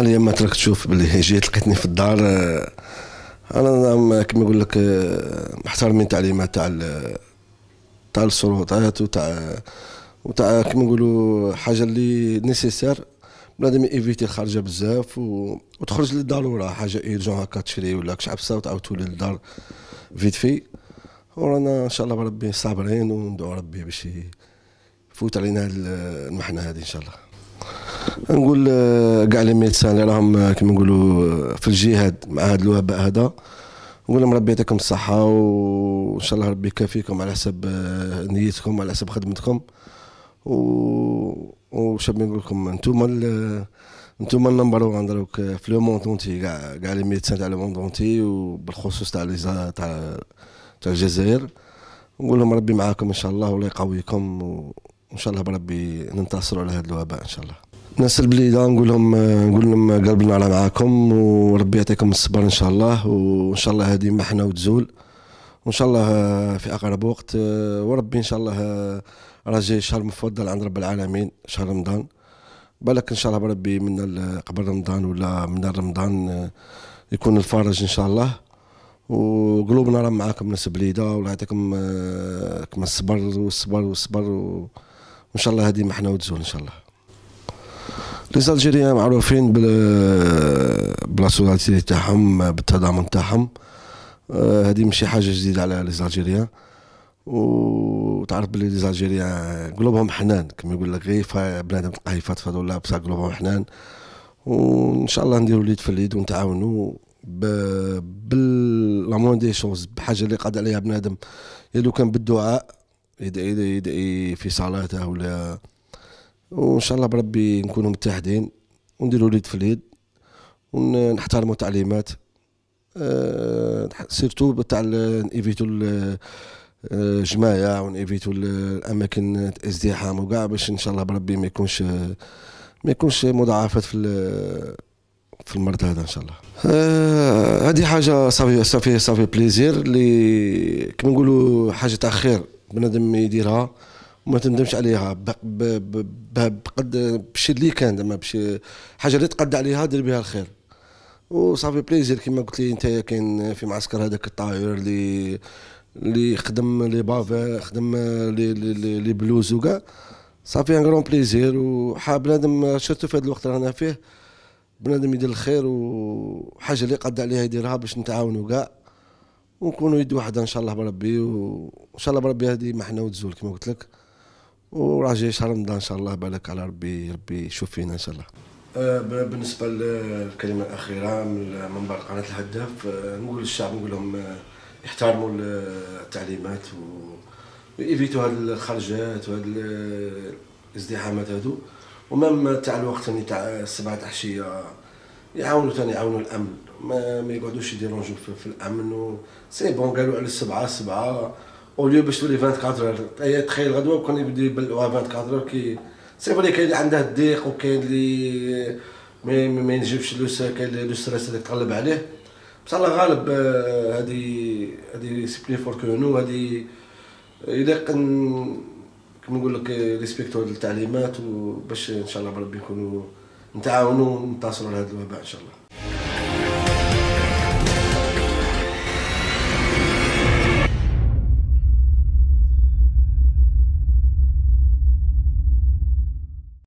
انا ما تراك تشوف باللي جيت لقيتني في الدار آه، انا نعم كما يقول لك آه، محترمين تعليمات تاع تاع السلطات وتاع وتاع كما نقولوا حاجه اللي نيسيسير بنادم ايفيتي الخارجه بزاف و... وتخرج للضروره حاجه ايرجون هكا تشري ولا كشعب ساعه وتعاود تولي للدار فيت في ورانا ان شاء الله بربي صابرين وندعو ربي باش يفوت علينا المحنه هذه ان شاء الله نقول كاع آه، لي ميدسان اللي راهم آه، كيما نقولوا آه، في الجهاد مع هذا الوباء هذا نقول لهم ربي يعطيكم الصحة وإن شاء الله ربي يكافيكم على حسب نيتكم على حسب خدمتكم و وش نقول لكم انتوما انتوما النمبر وان دروك في لو موند اونتي كاع كاع لي ميدسان تاع لو موند اونتي وبالخصوص تاع لي تاع تاع الجزائر نقول لهم ربي معاكم ان شاء الله والله يقويكم وان شاء الله بربي ننتصروا على هذا الوباء ان شاء الله ناس البليده نقول لهم نقول لهم قلبنا على معاكم وربي يعطيكم الصبر ان شاء الله وان شاء الله هذه محنه وتزول وان شاء الله في اقرب وقت وربي ان شاء الله راه جاي شهر مفضل عند رب العالمين شهر رمضان بالك ان شاء الله بربي من قبل رمضان ولا من رمضان يكون الفرج ان شاء الله وقلوبنا راه معاكم ناس بليده والله يعطيكم كما الصبر والصبر والصبر وان شاء الله هذه محنه وتزول ان شاء الله ليزالجيريان معروفين بال بلاسوناليتي تاعهم بالتضامن تاعهم آه، هذه ماشي حاجه جديده على ليزالجيريان وتعرف بلي ليزالجيريان قلوبهم حنان كما يقول لك غير بنادم تلقاه يفضفض ولا بصح قلوبهم حنان وان شاء الله نديروا اليد في اليد ونتعاونوا بال دي شوز بحاجه اللي قاد عليها بنادم يا لو كان بالدعاء يدعي يدعي في صلاته ولا وان شاء الله بربي نكونوا متحدين ونديروا اليد في اليد ونحترموا التعليمات أه سيرتو تاع نيفيتو الجمايع آه، ونيفيتو الاماكن الازدحام وكاع باش ان شاء الله بربي ما يكونش ما يكونش مضاعفات في في المرض هذا ان شاء الله آه حاجه صافي صافي صافي بليزير اللي كما نقولوا حاجه تاع خير بنادم يديرها وما تندمش عليها بقد بشي اللي كان زعما بشي حاجه اللي تقد عليها دير بها الخير وصافي بليزير كيما قلت لي انت كاين في معسكر هذاك الطاير اللي اللي خدم لي بافا خدم لي لي, لي بلوز وكاع صافي ان كرون بليزير وحاب بنادم شرتو في هذا الوقت رانا فيه بنادم يدير الخير وحاجه اللي قد عليها يديرها باش نتعاونوا كاع ونكونوا يد واحده ان شاء الله بربي وان شاء الله بربي هذه محنه وتزول كما قلت لك وراه جاي شهر رمضان ان شاء الله بالك على ربي ربي يشوف فينا ان شاء الله أه، بالنسبه للكلمه الاخيره من منبر قناه الهداف أه، نقول للشعب نقول لهم يحترموا أه، التعليمات ويفيتوا هاد الخرجات وهاد الازدحامات هادو ومام تاع الوقت اللي تاع السبعه تاع العشيه يعاونوا ثاني يعاونوا الامن ما, ما يقعدوش يديرونجو في, في الامن سي بون قالوا على السبعه السبعه او ليو باش تولي 24 هي تخيل غدوه كون يبدا يبلعوها 24 اور كي سي فري كاين اللي عنده الضيق وكاين اللي ما ما ينجبش لو كاين لو ستريس اللي تقلب عليه بصح الله غالب آه، هادي هادي سي بلي فور كو نو هادي الا كن كما نقول لك ريسبكتو هاد التعليمات وباش ان شاء الله بربي نكونوا نتعاونوا ونتصلوا لهذا الوباء ان شاء الله